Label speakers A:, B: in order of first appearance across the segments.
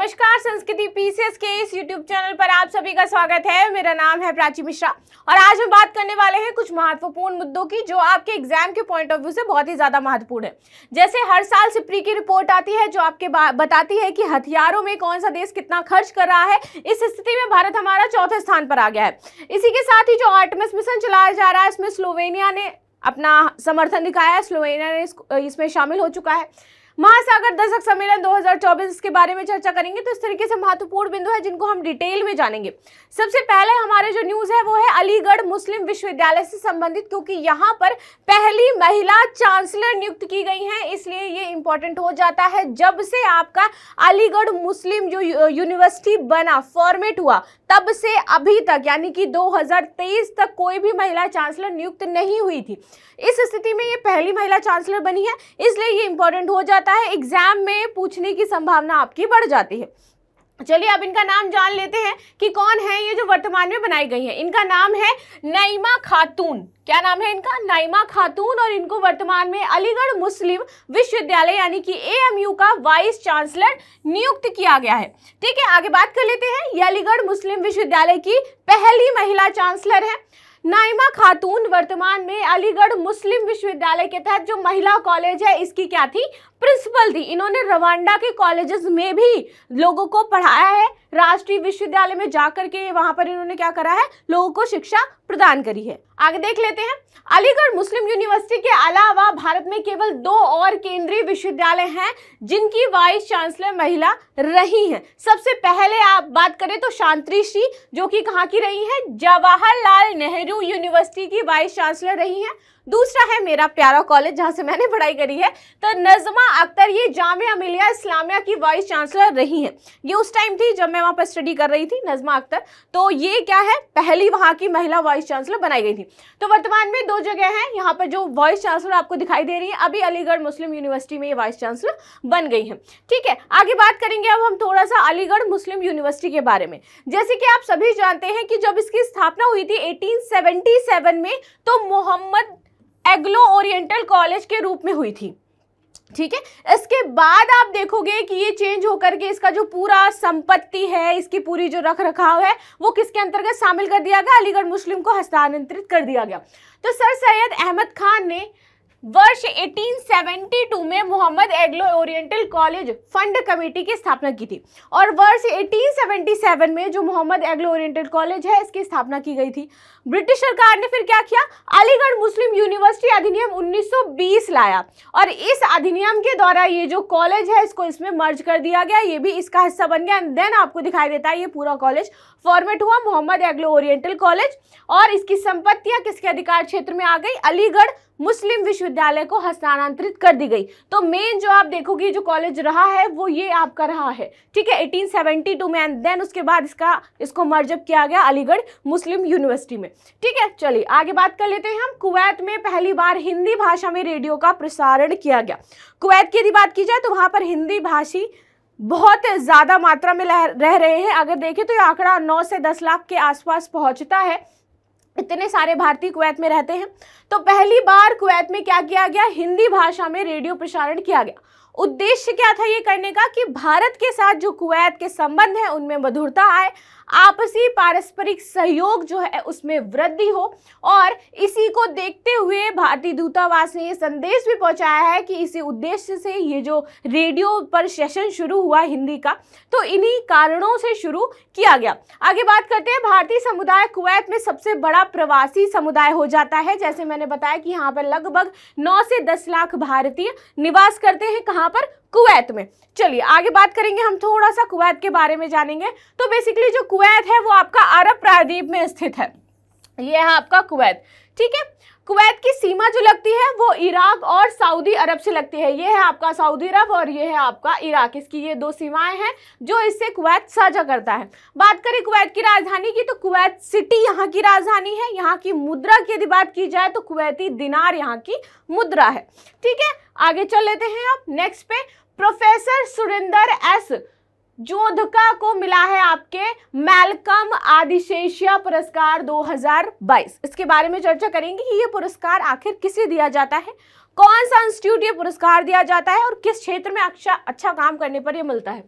A: नमस्कार संस्कृति पीसीएस के इस यूट्यूब चैनल पर आप सभी का स्वागत है मेरा नाम है प्राची मिश्रा और आज हम बात करने वाले हैं कुछ महत्वपूर्ण मुद्दों की जो आपके एग्जाम के पॉइंट ऑफ व्यू से बहुत ही ज्यादा महत्वपूर्ण है जैसे हर साल सिप्री की रिपोर्ट आती है जो आपके बताती है कि हथियारों में कौन सा देश कितना खर्च कर रहा है इस स्थिति में भारत हमारा चौथे स्थान पर आ गया है इसी के साथ ही जो आर्टमस मिशन चलाया जा रहा है इसमें स्लोवेनिया ने अपना समर्थन दिखाया है स्लोवेनिया ने इसमें शामिल हो चुका है महासागर दशक सम्मेलन 2024 के बारे में चर्चा करेंगे तो इस तरीके से महत्वपूर्ण बिंदु है जिनको हम डिटेल में जानेंगे सबसे पहले हमारे जो न्यूज है वो है अलीगढ़ मुस्लिम विश्वविद्यालय से संबंधित क्योंकि यहाँ पर पहली महिला चांसलर नियुक्त की गई है इसलिए ये इंपॉर्टेंट हो जाता है जब से आपका अलीगढ़ मुस्लिम जो यूनिवर्सिटी बना फॉर्मेट हुआ तब से अभी तक यानी कि 2023 तक कोई भी महिला चांसलर नियुक्त नहीं हुई थी इस स्थिति में ये पहली महिला चांसलर बनी है इसलिए ये इंपॉर्टेंट हो जाता है एग्जाम में पूछने की संभावना आपकी बढ़ जाती है चलिए अब इनका नाम जान लेते हैं कि कौन है ये जो वर्तमान में बनाई गई है इनका नाम है नईमा खातून क्या नाम है इनका नाइमा खातून और इनको वर्तमान में अलीगढ़ मुस्लिम विश्वविद्यालय यानी कि एएमयू का वाइस चांसलर नियुक्त किया गया है ठीक है आगे बात कर लेते हैं ये अलीगढ़ मुस्लिम विश्वविद्यालय की पहली महिला चांसलर है नाइमा खातून वर्तमान में अलीगढ़ मुस्लिम विश्वविद्यालय के तहत जो महिला कॉलेज है इसकी क्या थी प्रिंसिपल थी इन्होंने रवांडा के कॉलेजेस में भी लोगों को पढ़ाया है राष्ट्रीय विश्वविद्यालय में जाकर के वहां पर इन्होंने क्या करा है लोगों को शिक्षा प्रदान करी है आगे देख लेते हैं अलीगढ़ मुस्लिम यूनिवर्सिटी के अलावा भारत में केवल दो और केंद्रीय विश्वविद्यालय हैं जिनकी वाइस चांसलर महिला रही हैं सबसे पहले आप बात करें तो शांति श्री जो कि कहाँ की रही हैं जवाहरलाल नेहरू यूनिवर्सिटी की वाइस चांसलर रही हैं दूसरा है मेरा प्यारा कॉलेज जहाँ से मैंने पढ़ाई करी है तो नजमा अख्तर ये जामिया मिलिया इस्लामिया की वाइस चांसलर रही हैं ये उस टाइम थी जब मैं वहाँ पर स्टडी कर रही थी नजमा अख्तर तो ये क्या है पहली वहाँ की महिला वाइस चांसलर बनाई गई थी तो वर्तमान में दो जगह हैं यहाँ पर जो वाइस चांसलर आपको दिखाई दे रही है अभी अलीगढ़ मुस्लिम यूनिवर्सिटी में ये वाइस चांसलर बन गई हैं ठीक है आगे बात करेंगे अब हम थोड़ा सा अलीगढ़ मुस्लिम यूनिवर्सिटी के बारे में जैसे कि आप सभी जानते हैं कि जब इसकी स्थापना हुई थी एटीन में तो मोहम्मद एग्लो ओरिएंटल कॉलेज के रूप में हुई थी ठीक है इसके बाद आप देखोगे कि ये चेंज होकर के इसका जो पूरा संपत्ति है इसकी पूरी जो रख रखाव है वो किसके अंतर्गत शामिल कर दिया गया अलीगढ़ मुस्लिम को हस्तांतरित कर दिया गया तो सर सैयद अहमद खान ने वर्ष 1872 में Mohammad Anglo oriental college fund committee की स्थापना की थी और वर्ष 1877 में जो मोहम्मद एग्लो ओरिएंटल कॉलेज है इसकी स्थापना की गई थी ब्रिटिश सरकार ने फिर क्या किया अलीगढ़ मुस्लिम यूनिवर्सिटी अधिनियम 1920 लाया और इस अधिनियम के द्वारा ये जो कॉलेज है इसको इसमें मर्ज कर दिया गया ये भी इसका हिस्सा बन गया एंड देन आपको दिखाई देता है ये पूरा कॉलेज फॉर्मेट हुआ मोहम्मद एग्लो ओरिएंटल कॉलेज और इसकी संपत्तियां किसके अधिकार क्षेत्र में आ गई अलीगढ़ मुस्लिम विश्वविद्यालय को हस्तांतरित कर दी गई तो मेन जो आप देखोगे जो कॉलेज रहा है वो ये आपका रहा है ठीक है 1872 में एंड देन उसके बाद इसका इसको मर्जअप किया गया अलीगढ़ मुस्लिम यूनिवर्सिटी में ठीक है चलिए आगे बात कर लेते हैं हम कुवैत में पहली बार हिंदी भाषा में रेडियो का प्रसारण किया गया कुवैत की यदि बात की जाए तो वहाँ पर हिंदी भाषी बहुत ज़्यादा मात्रा में रह रहे हैं अगर देखें तो ये आंकड़ा नौ से दस लाख के आसपास पहुंचता है इतने सारे भारतीय कुवैत में रहते हैं तो पहली बार कुवैत में क्या किया गया हिंदी भाषा में रेडियो प्रसारण किया गया उद्देश्य क्या था ये करने का कि भारत के साथ जो कुवैत के संबंध हैं उनमें मधुरता आए आपसी पारस्परिक सहयोग जो है उसमें वृद्धि हो और इसी को देखते हुए भारतीय दूतावास ने यह संदेश भी पहुंचाया है कि इसी उद्देश्य से ये जो रेडियो पर सेशन शुरू हुआ हिंदी का तो इन्हीं कारणों से शुरू किया गया आगे बात करते हैं भारतीय समुदाय कुवैत में सबसे बड़ा प्रवासी समुदाय हो जाता है जैसे मैंने बताया कि यहाँ पर लगभग नौ से दस लाख भारतीय निवास करते हैं कहाँ पर कुवैत में चलिए आगे बात करेंगे हम थोड़ा सा कुवैत के बारे में जानेंगे तो बेसिकली जो कुवैत है वो आपका अरब प्रायद्वीप में स्थित है ये है आपका कुवैत ठीक है कुवैत की सीमा जो लगती है वो इराक और सऊदी अरब से लगती है ये है आपका सऊदी अरब और ये है आपका इराक इसकी ये दो सीमाएं हैं जो इससे कुवैत साझा करता है बात करें कुवैत की राजधानी की तो कुवैत सिटी यहाँ की राजधानी है यहाँ की मुद्रा की यदि बात की जाए तो कुवैती दिनार यहाँ की मुद्रा है ठीक है आगे चल लेते हैं आप नेक्स्ट पे प्रोफेसर सुरेंदर एस जोधका को मिला है आपके मेलकम आदिशेषिया पुरस्कार 2022 इसके बारे में चर्चा करेंगे कि ये पुरस्कार आखिर किसे दिया जाता है कौन सा इंस्टीट्यूट ये पुरस्कार दिया जाता है और किस क्षेत्र में अच्छा अच्छा काम करने पर यह मिलता है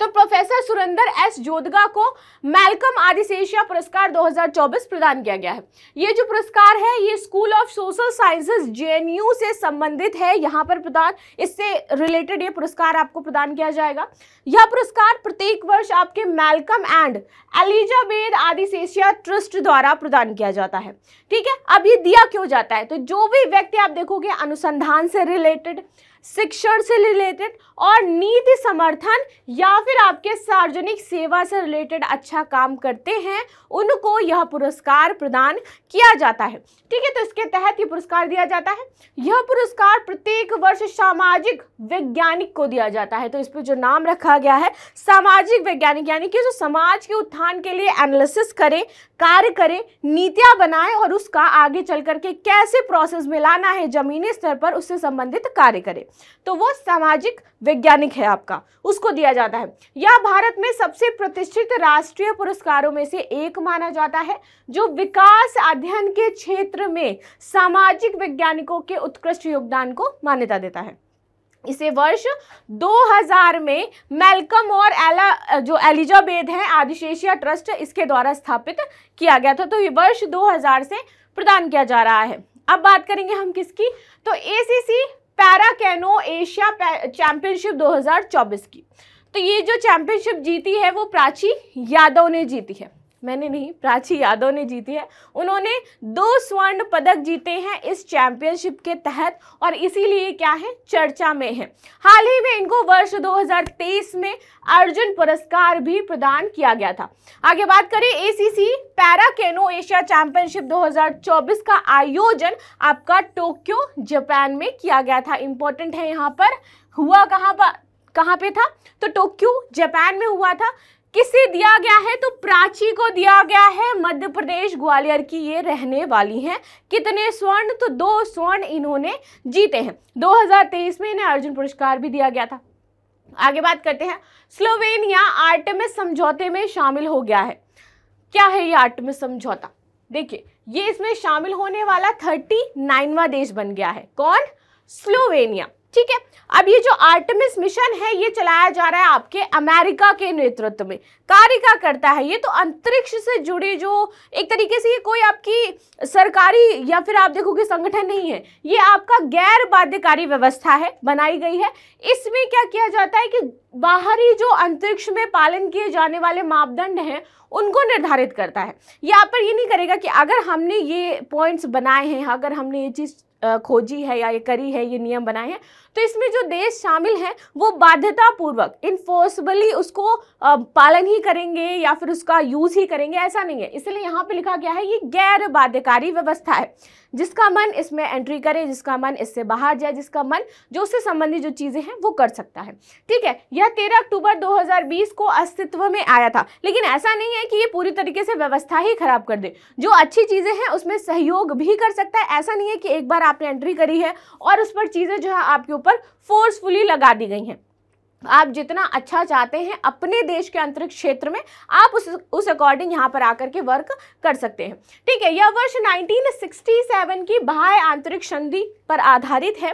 A: तो प्रोफेसर सुरेंद्र एस जोधगा को मेलकम आदिश एशिया पुरस्कार 2024 प्रदान किया गया है ये जो पुरस्कार है ये school of social sciences JNU से संबंधित है यहाँ पर प्रदान इससे रिलेटेड ये पुरस्कार आपको प्रदान किया जाएगा यह पुरस्कार प्रत्येक वर्ष आपके Malcolm and Elizabeth Adiseshiah trust द्वारा प्रदान किया जाता है ठीक है अब ये दिया क्यों जाता है तो जो भी व्यक्ति आप देखोगे अनुसंधान से रिलेटेड शिक्षण से रिलेटेड और नीति समर्थन या फिर आपके सार्वजनिक सेवा से रिलेटेड अच्छा काम करते हैं उनको यह पुरस्कार प्रदान किया जाता है ठीक है तो इसके तहत ये पुरस्कार दिया जाता है यह पुरस्कार प्रत्येक वर्ष सामाजिक वैज्ञानिक को दिया जाता है तो इस पर जो नाम रखा गया है सामाजिक वैज्ञानिक यानी कि जो समाज के उत्थान के लिए एनालिसिस करें कार्य करें नीतियाँ बनाएं और उसका आगे चल करके कैसे प्रोसेस में लाना है जमीनी स्तर पर उससे संबंधित कार्य करें तो वो सामाजिक वैज्ञानिक है आपका उसको दिया जाता है यह भारत में सबसे प्रतिष्ठित राष्ट्रीय पुरस्कारों में से एक माना जाता है जो विकास अध्ययन के क्षेत्र में सामाजिक वैज्ञानिकों के उत्कृष्ट योगदान को मान्यता देता है इसे वर्ष 2000 में मेलकम और एला जो एलिजाबेद हैं आदिशेषिया ट्रस्ट इसके द्वारा स्थापित किया गया था तो ये वर्ष 2000 से प्रदान किया जा रहा है अब बात करेंगे हम किसकी तो ACC para canoe Asia championship 2024 की तो ये जो चैंपियनशिप जीती है वो प्राची यादव ने जीती है मैंने नहीं प्राची यादव ने जीती है उन्होंने दो स्वर्ण पदक जीते हैं इस चैंपियनशिप के तहत और इसीलिए क्या है चर्चा में है हाल ही में इनको वर्ष 2023 में अर्जुन पुरस्कार भी प्रदान किया गया था आगे बात करें ACC para canoe Asia championship 2024 का आयोजन आपका टोक्यो जापान में किया गया था इंपॉर्टेंट है यहाँ पर हुआ कहाँ पर कहाँ पे था तो टोक्यो जापान में हुआ था किसे दिया गया है तो प्राची को दिया गया है मध्य प्रदेश ग्वालियर की ये रहने वाली हैं कितने स्वर्ण तो दो स्वर्ण इन्होंने जीते हैं 2023 में इन्हें अर्जुन पुरस्कार भी दिया गया था आगे बात करते हैं स्लोवेनिया में समझौते में शामिल हो गया है क्या है ये में समझौता देखिए ये इसमें शामिल होने वाला थर्टी नाइनवा देश बन गया है कौन स्लोवेनिया ठीक है अब ये जो आर्टमिस मिशन है ये चलाया जा रहा है आपके अमेरिका के नेतृत्व में कार्य क्या करता है ये तो अंतरिक्ष से जुड़े जो एक तरीके से ये कोई आपकी सरकारी या फिर आप देखोगे संगठन नहीं है ये आपका गैर बाध्यकारी व्यवस्था है बनाई गई है इसमें क्या किया जाता है कि बाहरी जो अंतरिक्ष में पालन किए जाने वाले मापदंड हैं उनको निर्धारित करता है यहाँ पर ये नहीं करेगा कि अगर हमने ये पॉइंट्स बनाए हैं अगर हमने ये चीज़ खोजी है या ये करी है ये नियम बनाए हैं तो इसमें जो देश शामिल हैं वो बाध्यतापूर्वक इन्फोर्सबली उसको पालन ही करेंगे या फिर उसका यूज़ ही करेंगे ऐसा नहीं है इसलिए यहाँ पे लिखा गया है ये गैर बाध्यकारी व्यवस्था है जिसका मन इसमें एंट्री करे जिसका मन इससे बाहर जाए जिसका मन जो उससे संबंधित जो चीज़ें हैं वो कर सकता है ठीक है यह तेरह अक्टूबर दो को अस्तित्व में आया था लेकिन ऐसा नहीं है कि ये पूरी तरीके से व्यवस्था ही खराब कर दे जो अच्छी चीज़ें हैं उसमें सहयोग भी कर सकता है ऐसा नहीं है कि एक बार आपने एंट्री करी है और उस पर चीज़ें जो है आपके ऊपर फोर्सफुली लगा दी गई हैं आप जितना अच्छा चाहते हैं अपने देश के अंतरिक्ष क्षेत्र में आप उस उस अकॉर्डिंग यहाँ पर आकर के वर्क कर सकते हैं ठीक है यह वर्ष 1967 की बाह्य आंतरिक संधि पर आधारित है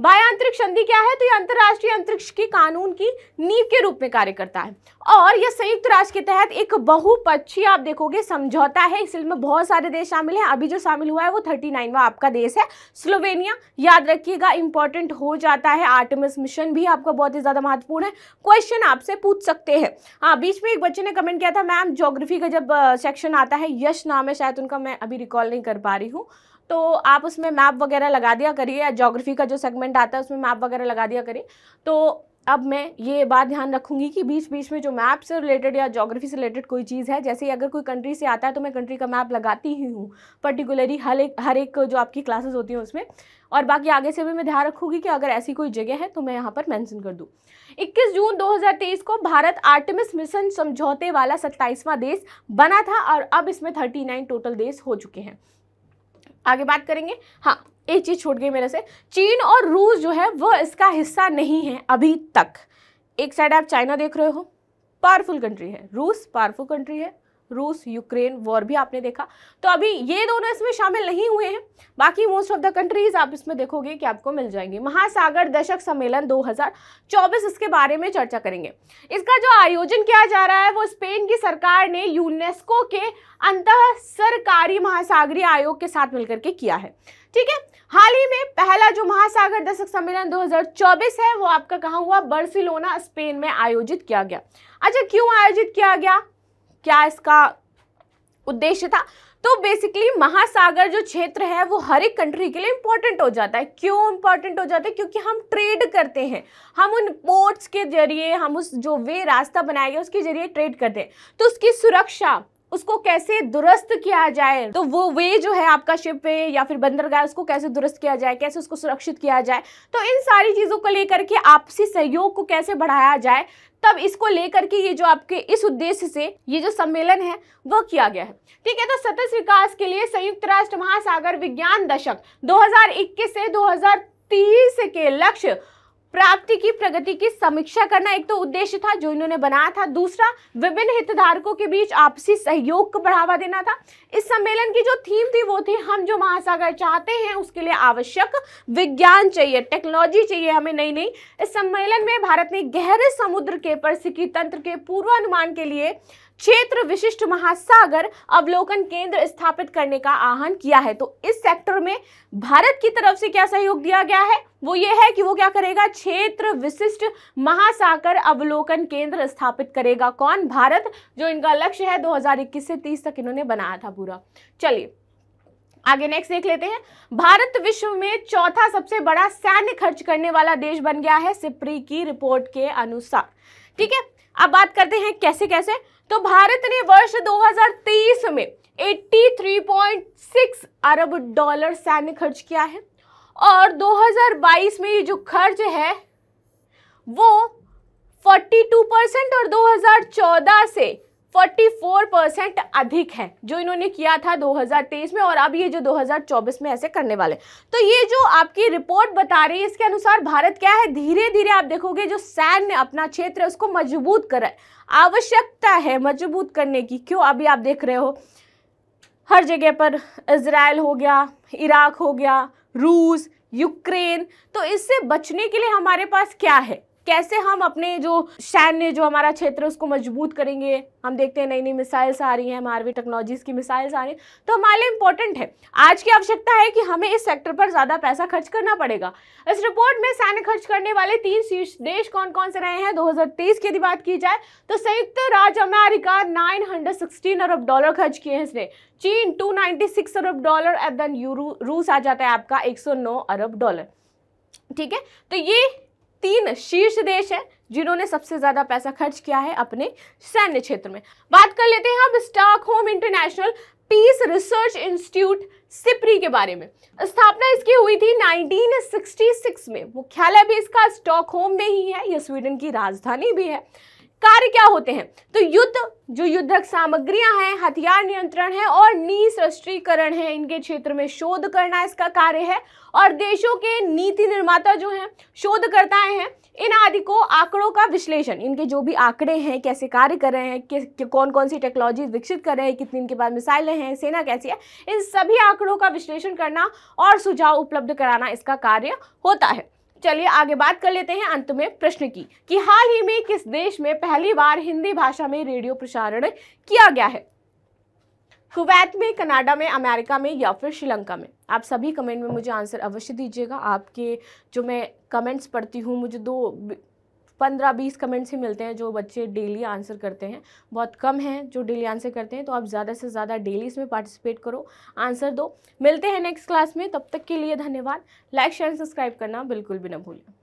A: बाह्य अंतरिक्ष संधि क्या है तो यह अंतर्राष्ट्रीय अंतरिक्ष की कानून की नींव के रूप में कार्य करता है और यह संयुक्त राष्ट्र के तहत एक बहुपक्षीय आप देखोगे समझौता है इसलिए में बहुत सारे देश शामिल हैं अभी जो शामिल हुआ है वो थर्टी नाइनवा आपका देश है स्लोवेनिया याद रखिएगा इंपॉर्टेंट हो जाता है आर्टमिस मिशन भी आपका बहुत ही ज़्यादा महत्वपूर्ण है क्वेश्चन आपसे पूछ सकते हैं हाँ बीच में एक बच्चे ने कमेंट किया था मैम जोग्राफी का जब सेक्शन आता है यश नाम है शायद उनका मैं अभी रिकॉल नहीं कर पा रही हूँ तो आप उसमें मैप वगैरह लगा दिया करिए या जोग्राफी का जो सेगमेंट आता है उसमें मैप वगैरह लगा दिया करिए तो अब मैं ये बात ध्यान रखूंगी कि बीच बीच में जो मैप से रिलेटेड या जोग्राफी से रिलेटेड कोई चीज़ है जैसे अगर कोई कंट्री से आता है तो मैं कंट्री का मैप लगाती ही हूँ पर्टिकुलरली हर एक हर एक जो आपकी क्लासेस होती हैं उसमें और बाकी आगे से भी मैं ध्यान रखूंगी कि अगर ऐसी कोई जगह है तो मैं यहाँ पर मैंसन कर दूँ इक्कीस जून दो को भारत आर्टमिस मिशन समझौते वाला सत्ताईसवां देश बना था और अब इसमें थर्टी टोटल देश हो चुके हैं आगे बात करेंगे हाँ एक चीज़ छूट गई मेरे से चीन और रूस जो है वो इसका हिस्सा नहीं है अभी तक एक साइड आप चाइना देख रहे हो पावरफुल कंट्री है रूस पावरफुल कंट्री है रूस यूक्रेन वॉर भी आपने देखा तो अभी ये दोनों इसमें शामिल नहीं हुए हैं बाकी मोस्ट ऑफ द कंट्रीज आप इसमें देखोगे कि आपको मिल जाएंगे महासागर दशक सम्मेलन 2024 इसके बारे में चर्चा करेंगे इसका जो आयोजन किया जा रहा है वो स्पेन की सरकार ने यूनेस्को के अंत सरकारी महासागरीय आयोग के साथ मिलकर के किया है ठीक है हाल ही में पहला जो महासागर दशक सम्मेलन 2024 है वो आपका कहा हुआ बर्सिलोना स्पेन में आयोजित किया गया अच्छा क्यों आयोजित किया गया क्या इसका उद्देश्य था तो बेसिकली महासागर जो क्षेत्र है वो हर एक कंट्री के लिए इंपॉर्टेंट हो जाता है क्यों इंपॉर्टेंट हो जाता है क्योंकि हम ट्रेड करते हैं हम उन पोर्ट्स के जरिए हम उस जो वे रास्ता बनाया गया उसके जरिए ट्रेड करते हैं तो उसकी सुरक्षा उसको कैसे दुरुस्त किया जाए तो वो वे जो है आपका शिप वे या फिर बंदरगाह उसको कैसे दुरुस्त किया जाए कैसे उसको सुरक्षित किया जाए तो इन सारी चीज़ों को लेकर के आपसी सहयोग को कैसे बढ़ाया जाए तब इसको लेकर के ये जो आपके इस उद्देश्य से ये जो सम्मेलन है वह किया गया है ठीक है तो सतत विकास के लिए संयुक्त राष्ट्र महासागर विज्ञान दशक 2021 से 2030 के लक्ष्य प्राप्ति की प्रगति की समीक्षा करना एक तो उद्देश्य था जो इन्होंने बनाया था दूसरा विभिन्न हितधारकों के बीच आपसी सहयोग को बढ़ावा देना था इस सम्मेलन की जो थीम थी वो थी हम जो महासागर चाहते हैं उसके लिए आवश्यक विज्ञान चाहिए टेक्नोलॉजी चाहिए हमें नई नई इस सम्मेलन में भारत ने गहरे समुद्र के परिस्थिति तंत्र के पूर्वानुमान के लिए क्षेत्र विशिष्ट महासागर अवलोकन केंद्र स्थापित करने का आह्वान किया है तो इस सेक्टर में भारत की तरफ से क्या सहयोग दिया गया है वो ये है कि वो क्या करेगा क्षेत्र विशिष्ट महासागर अवलोकन केंद्र स्थापित करेगा कौन भारत जो इनका लक्ष्य है 2021 से 30 तक इन्होंने बनाया था पूरा चलिए आगे नेक्स्ट देख लेते हैं भारत विश्व में चौथा सबसे बड़ा सैन्य खर्च करने वाला देश बन गया है सिप्री की रिपोर्ट के अनुसार ठीक है अब बात करते हैं कैसे कैसे तो भारत ने वर्ष 2023 में 83.6 अरब डॉलर सैन्य खर्च किया है और 2022 में ये जो खर्च है वो 42 परसेंट और 2014 से 44 परसेंट अधिक है जो इन्होंने किया था 2023 में और अब ये जो 2024 में ऐसे करने वाले तो ये जो आपकी रिपोर्ट बता रही है इसके अनुसार भारत क्या है धीरे धीरे आप देखोगे जो सैन्य अपना क्षेत्र है उसको मजबूत कर आवश्यकता है मजबूत करने की क्यों अभी आप देख रहे हो हर जगह पर इसराइल हो गया इराक हो गया रूस यूक्रेन तो इससे बचने के लिए हमारे पास क्या है कैसे हम अपने जो सैन्य जो हमारा क्षेत्र उसको मजबूत करेंगे हम देखते हैं नई नई मिसाइल्स आ रही हैं मारवी टेक्नोलॉजीज़ की मिसाइल्स आ रही हैं तो हमारे लिए इंपॉर्टेंट है आज की आवश्यकता है कि हमें इस सेक्टर पर ज़्यादा पैसा खर्च करना पड़ेगा इस रिपोर्ट में सैन्य खर्च करने वाले तीन शीर्ष देश कौन कौन से रहे हैं दो की यदि बात की जाए तो संयुक्त राज्य अमेरिका नाइन अरब डॉलर खर्च किए हैं इसने चीन टू अरब डॉलर एंड देन यूरो रूस आ जाता है आपका एक अरब डॉलर ठीक है तो ये तीन शीर्ष देश है जिन्होंने सबसे ज्यादा पैसा खर्च किया है अपने सैन्य क्षेत्र में बात कर लेते हैं अब होम international peace research institute SIPRI के बारे में स्थापना इसकी हुई थी 1966 में मुख्यालय भी इसका स्टॉकहोम में ही है यह स्वीडन की राजधानी भी है कार्य क्या होते हैं तो युद्ध जो युद्धक सामग्रियां हैं हथियार नियंत्रण है और सृष्टिकरण है इनके क्षेत्र में शोध करना इसका कार्य है और देशों के नीति निर्माता जो हैं शोधकर्ताएं हैं इन आदि को आंकड़ों का विश्लेषण इनके जो भी आंकड़े हैं कैसे कार्य कर रहे हैं कि, कौन कौन सी टेक्नोलॉजी विकसित कर रहे हैं कितनी इनके पास मिसाइलें हैं सेना कैसी है इन सभी आंकड़ों का विश्लेषण करना और सुझाव उपलब्ध कराना इसका कार्य होता है चलिए आगे बात कर लेते हैं अंत में प्रश्न की कि हाल ही में किस देश में पहली बार हिंदी भाषा में रेडियो प्रसारण किया गया है कुवैत में कनाडा में अमेरिका में या फिर श्रीलंका में आप सभी कमेंट में मुझे आंसर अवश्य दीजिएगा आपके जो मैं कमेंट्स पढ़ती हूँ मुझे दो पंद्रह बीस कमेंट्स ही मिलते हैं जो बच्चे डेली आंसर करते हैं बहुत कम हैं जो डेली आंसर करते हैं तो आप ज़्यादा से ज़्यादा डेली इसमें पार्टिसिपेट करो आंसर दो मिलते हैं नेक्स्ट क्लास में तब तक के लिए धन्यवाद लाइक शेयर सब्सक्राइब करना बिल्कुल भी ना भूलें